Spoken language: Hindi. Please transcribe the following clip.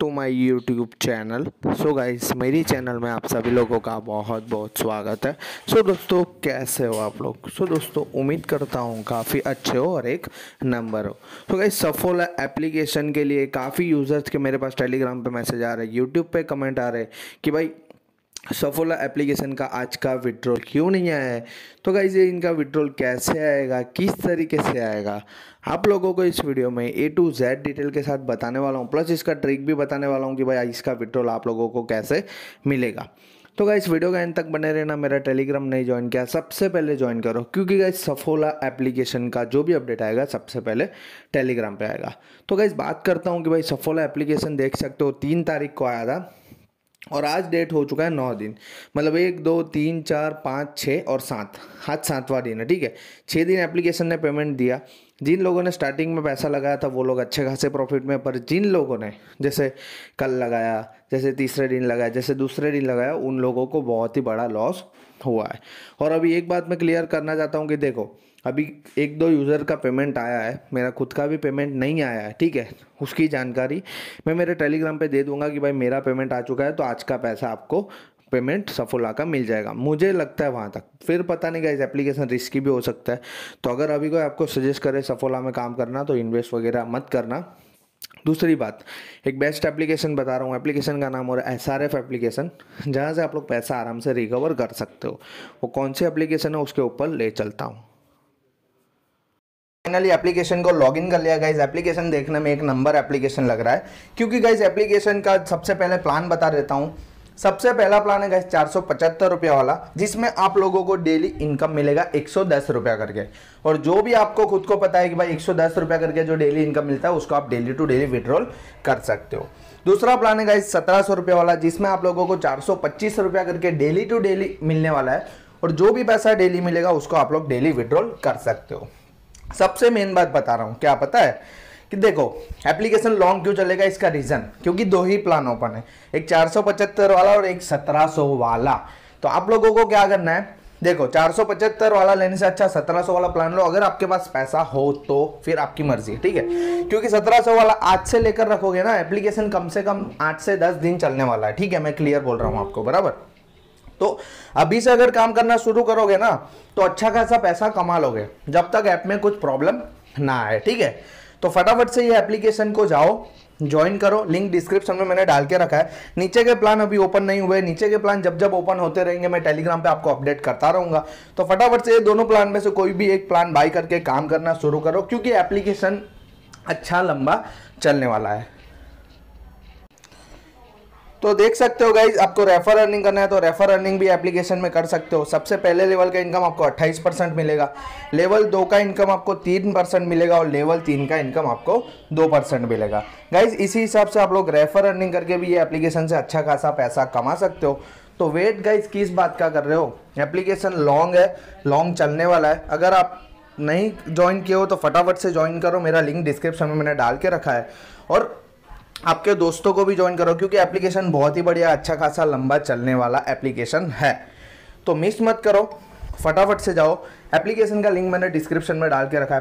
to my YouTube channel so guys मेरी चैनल में आप सभी लोगों का बहुत बहुत स्वागत है सो so, दोस्तों कैसे हो आप लोग सो so, दोस्तों उम्मीद करता हूँ काफ़ी अच्छे हो और एक नंबर हो सो गाइस सफोल एप्लीकेशन के लिए काफ़ी यूज़र्स के मेरे पास टेलीग्राम पे मैसेज आ रहे हैं यूट्यूब पे कमेंट आ रहे हैं कि भाई सफोला एप्लीकेशन का आज का विड्रॉल क्यों नहीं आया है तो गाइज ये इनका विड्रॉल कैसे आएगा किस तरीके से आएगा आप लोगों को इस वीडियो में ए टू जेड डिटेल के साथ बताने वाला हूँ प्लस इसका ट्रिक भी बताने वाला हूँ कि भाई इसका विड्रॉल आप लोगों को कैसे मिलेगा तो गाइस वीडियो का एंड तक बने रहना मेरा टेलीग्राम नहीं ज्वाइन किया सबसे पहले ज्वाइन करो क्योंकि गाइस सफोला एप्लीकेशन का जो भी अपडेट आएगा सबसे पहले टेलीग्राम पे आएगा तो गाइस बात करता हूँ कि भाई सफोला एप्लीकेशन देख सकते हो तीन तारीख को आया था और आज डेट हो चुका है नौ दिन मतलब एक दो तीन चार पाँच छः और सात आज सातवां दिन है ठीक है छः दिन एप्लीकेशन ने पेमेंट दिया जिन लोगों ने स्टार्टिंग में पैसा लगाया था वो लोग अच्छे खासे प्रॉफिट में पर जिन लोगों ने जैसे कल लगाया जैसे तीसरे दिन लगाया जैसे दूसरे दिन लगाया उन लोगों को बहुत ही बड़ा लॉस हुआ है और अभी एक बात मैं क्लियर करना चाहता हूँ कि देखो अभी एक दो यूज़र का पेमेंट आया है मेरा खुद का भी पेमेंट नहीं आया है ठीक है उसकी जानकारी मैं मेरे टेलीग्राम पे दे दूंगा कि भाई मेरा पेमेंट आ चुका है तो आज का पैसा आपको पेमेंट सफोला का मिल जाएगा मुझे लगता है वहाँ तक फिर पता नहीं क्या इस एप्लीकेशन रिस्की भी हो सकता है तो अगर अभी कोई आपको सजेस्ट करे सफोला में काम करना तो इन्वेस्ट वगैरह मत करना दूसरी बात एक बेस्ट एप्लीकेशन बता रहा हूँ एप्लीकेशन का नाम हो रहा है एस आर एफ एप्लीकेशन जहाँ से आप लोग पैसा आराम से रिकवर कर सकते हो वो कौन सी एप्लीकेशन है उसके ऊपर ले चलता हूँ फाइनली एप्लीकेशन को लॉग इन कर लिया गाइज एप्लीकेशन देखने में एक नंबर एप्लीकेशन लग रहा है क्योंकि गाइज एप्लीकेशन का सबसे पहले प्लान बता देता हूँ सबसे पहला प्लान है चार सौ पचहत्तर रुपया वाला जिसमें आप लोगों को डेली इनकम मिलेगा एक सौ दस रुपया करके और जो भी आपको खुद को पता है कि भाई एक सौ दस रुपया करके जो डेली इनकम मिलता है उसको आप डेली टू डेली विड्रॉल कर सकते हो दूसरा प्लान है गाइस सत्रह सौ रुपया वाला जिसमें आप लोगों को चार सौ पच्चीस रुपया करके डेली टू डेली मिलने वाला है और जो भी पैसा डेली मिलेगा उसको आप लोग डेली विड्रॉल कर सकते हो सबसे मेन बात बता रहा हूँ क्या पता है कि देखो एप्लीकेशन लॉन्ग क्यों चलेगा इसका रीज़न क्योंकि दो ही प्लान ओपन है एक चार वाला और एक सत्रह वाला तो आप लोगों को क्या करना है देखो चार वाला लेने से अच्छा 1700 वाला प्लान लो अगर आपके पास पैसा हो तो फिर आपकी मर्जी ठीक है क्योंकि 1700 वाला आज से लेकर रखोगे ना एप्लीकेशन कम से कम आठ से दस दिन चलने वाला है ठीक है मैं क्लियर बोल रहा हूँ आपको बराबर तो अभी से अगर काम करना शुरू करोगे ना तो अच्छा खासा पैसा कमा लोगे जब तक ऐप में कुछ प्रॉब्लम ना आए ठीक है तो फटाफट से ये एप्लीकेशन को जाओ ज्वाइन करो लिंक डिस्क्रिप्शन में मैंने डाल के रखा है नीचे के प्लान अभी ओपन नहीं हुए नीचे के प्लान जब जब ओपन होते रहेंगे मैं टेलीग्राम पे आपको अपडेट करता रहूंगा तो फटाफट से ये दोनों प्लान में से कोई भी एक प्लान बाई करके काम करना शुरू करो क्योंकि एप्लीकेशन अच्छा लंबा चलने वाला है तो देख सकते हो गाइज आपको रेफर अर्निंग करना है तो रेफर अर्निंग भी एप्लीकेशन में कर सकते हो सबसे पहले लेवल का इनकम आपको 28 परसेंट मिलेगा लेवल दो का इनकम आपको तीन परसेंट मिलेगा और लेवल तीन का इनकम आपको दो परसेंट मिलेगा गाइज इसी हिसाब से आप लोग रेफर अर्निंग करके भी ये एप्लीकेशन से अच्छा खासा पैसा कमा सकते हो तो वेट गाइज किस बात का कर रहे हो एप्लीकेशन लॉन्ग है लॉन्ग चलने वाला है अगर आप नहीं ज्वाइन किए हो तो फटाफट से ज्वाइन करो मेरा लिंक डिस्क्रिप्शन में मैंने डाल के रखा है और आपके दोस्तों को भी ज्वाइन करो क्योंकि एप्लीकेशन बहुत ही बढ़िया अच्छा खासा लंबा चलने वाला एप्लीकेशन है तो मिस मत करो फटाफट से जाओ एप्लीकेशन का लिंक मैंने डिस्क्रिप्शन में डाल के रखा है